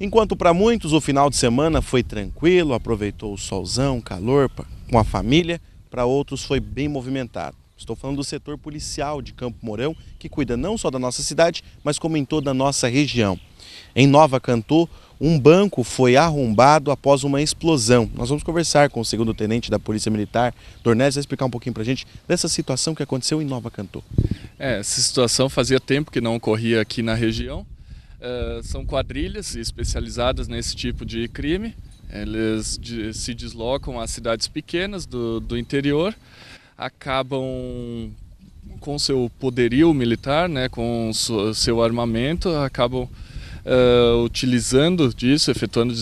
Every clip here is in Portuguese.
Enquanto para muitos o final de semana foi tranquilo, aproveitou o solzão, calor com a família, para outros foi bem movimentado. Estou falando do setor policial de Campo Mourão, que cuida não só da nossa cidade, mas como em toda a nossa região. Em Nova Cantô, um banco foi arrombado após uma explosão. Nós vamos conversar com o segundo tenente da Polícia Militar, Dornés, vai explicar um pouquinho para a gente dessa situação que aconteceu em Nova Cantô. É, essa situação fazia tempo que não ocorria aqui na região. Ah, são quadrilhas especializadas nesse tipo de crime. Eles de, se deslocam a cidades pequenas do, do interior, acabam com seu poderio militar, né, com seu armamento, acabam uh, utilizando disso, efetuando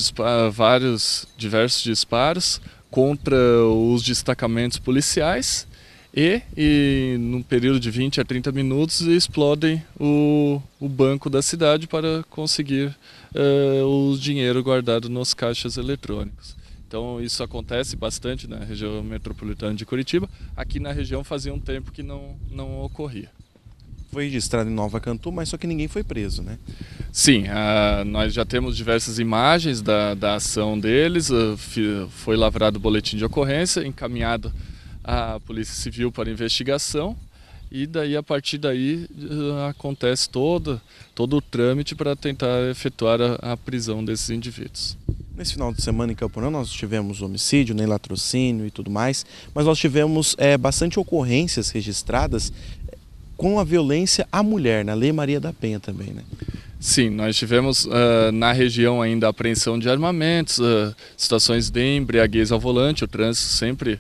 vários diversos disparos contra os destacamentos policiais e, e num período de 20 a 30 minutos, explodem o, o banco da cidade para conseguir uh, o dinheiro guardado nos caixas eletrônicos. Então isso acontece bastante na região metropolitana de Curitiba. Aqui na região fazia um tempo que não, não ocorria. Foi registrado em Nova Cantu, mas só que ninguém foi preso, né? Sim, nós já temos diversas imagens da, da ação deles. Eh, foi lavrado o boletim de ocorrência, encaminhado a Polícia Civil para investigação e daí a partir daí ah, acontece todo, todo o trâmite para tentar efetuar a, a, prisão desses indivíduos. Nesse final de semana em Camporã nós tivemos homicídio, nem né, latrocínio e tudo mais, mas nós tivemos é, bastante ocorrências registradas eh, com a violência à mulher, na Lei Maria da Penha também, né? Sim, nós tivemos uh, na região ainda apreensão de armamentos, uh, situações de embriaguez ao volante, o trânsito sempre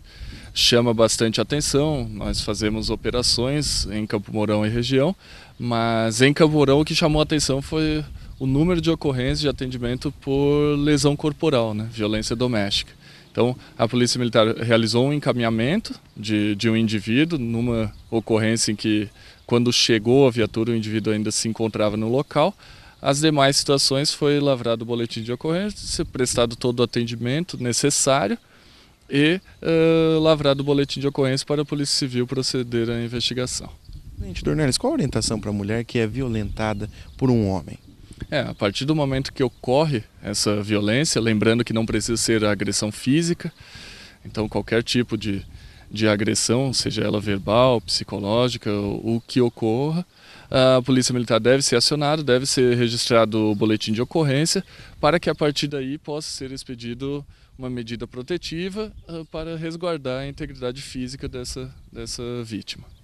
chama bastante atenção. Nós fazemos operações em Campo Mourão e região, mas em Campo Mourão o que chamou atenção foi o número de ocorrências de atendimento por lesão corporal, né, violência doméstica. Então, a Polícia Militar realizou um encaminhamento de, de, um indivíduo numa ocorrência em que, quando chegou a viatura, o indivíduo ainda se encontrava no local. As demais situações foi lavrado o boletim de ocorrência, prestado todo o atendimento necessário e uh, eh, lavrado o boletim de ocorrência para a Polícia Civil proceder à investigação. Gente, Dornelis, qual a orientação para a mulher que é violentada por um homem? É, a partir do momento que ocorre essa violência, lembrando que não precisa ser agressão física, então qualquer tipo de, de agressão, seja ela verbal, psicológica, o que ocorra, a Polícia Militar deve ser acionada, deve ser registrado o boletim de ocorrência, para que a partir daí possa ser expedido uma medida protetiva ah, para resguardar a integridade física dessa, dessa vítima.